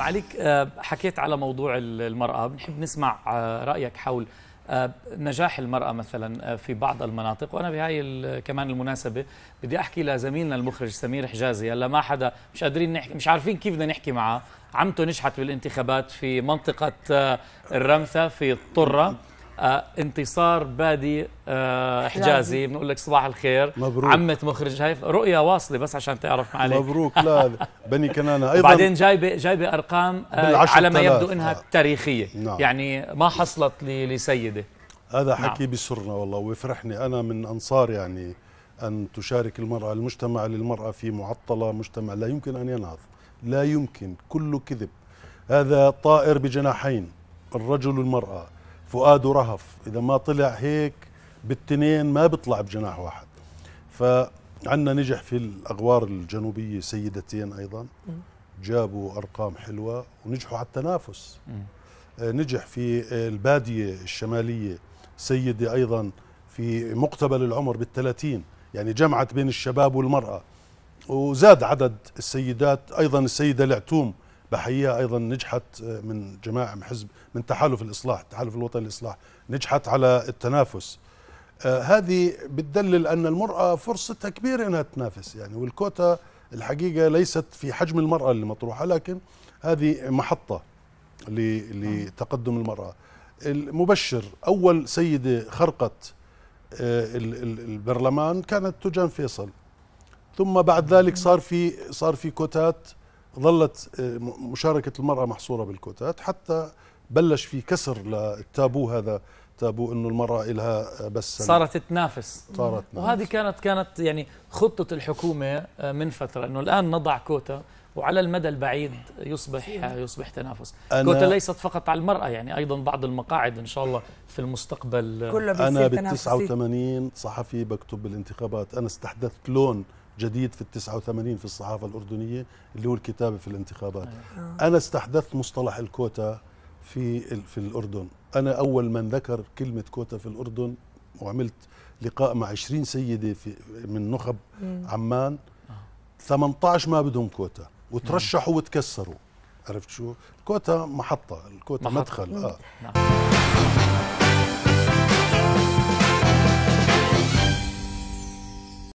عليك آه، حكيت على موضوع المرأة بنحب نسمع آه، رأيك حول آه، نجاح المرأة مثلا في بعض المناطق وأنا بهاي كمان المناسبة بدي أحكي لزميلنا المخرج سمير حجازي هلا ما حدا مش قادرين نحكي مش عارفين كيف بدنا نحكي معاه عمته نجحت بالانتخابات في منطقة الرمثة في الطرة آه، انتصار بادي آه، حجازي بنقول لك صباح الخير مبروك عمة مخرج هاي رؤية واصلة بس عشان تعرف عليك مبروك لا بني كنانة أيضا بعدين جايبة جايبة أرقام آه، على ما يبدو إنها آه. تاريخية نعم. يعني ما حصلت لسيدة هذا نعم. حكي نعم. بسرنا والله ويفرحني أنا من أنصار يعني أن تشارك المرأة المجتمع للمرأة في معطلة مجتمع لا يمكن أن ينهض لا يمكن كله كذب هذا طائر بجناحين الرجل والمرأة فؤاد ورهف اذا ما طلع هيك بالتنين ما بيطلع بجناح واحد فعندنا نجح في الاغوار الجنوبيه سيدتين ايضا جابوا ارقام حلوه ونجحوا على التنافس آه، نجح في الباديه الشماليه سيده ايضا في مقتبل العمر بال30 يعني جمعت بين الشباب والمراه وزاد عدد السيدات ايضا السيده العتوم بحقيقة أيضا نجحت آه، من جماعة حزب من تحالف الإصلاح التحالف الوطني للإصلاح نجحت على التنافس آه، هذه بتدلل أن المرأة فرصتها كبيرة أنها تنافس يعني والكوتا الحقيقة ليست في حجم المرأة اللي مطروحة لكن هذه محطة لتقدم المرأة المبشر أول سيدة خرقت آه، البرلمان كانت تجان فيصل ثم بعد ذلك صار في صار في كوتات ظلت آه، مشاركة المرأة محصورة بالكوتات حتى بلش في كسر للتابو هذا تابو انه المراه لها آه، بس صارت تنافس صارت وهذه كانت كانت يعني خطه الحكومه آه، من فتره انه الان نضع كوتا وعلى المدى البعيد يصبح يصبح تنافس كوتا ليست فقط على المراه يعني ايضا بعض المقاعد ان شاء الله في المستقبل كله انا بال 89 صحفي بكتب بالانتخابات انا استحدثت لون جديد في ال 89 في الصحافه الاردنيه اللي هو الكتابه في الانتخابات أيوة. آه. انا استحدثت مصطلح الكوتا في في الاردن انا اول من ذكر كلمه كوتا في الاردن وعملت لقاء مع 20 سيده في من نخب عمان 18 آه. ما بدهم كوتا وترشحوا وتكسروا عرفت شو الكوتا محطه الكوتا محطة. مدخل اه نعم.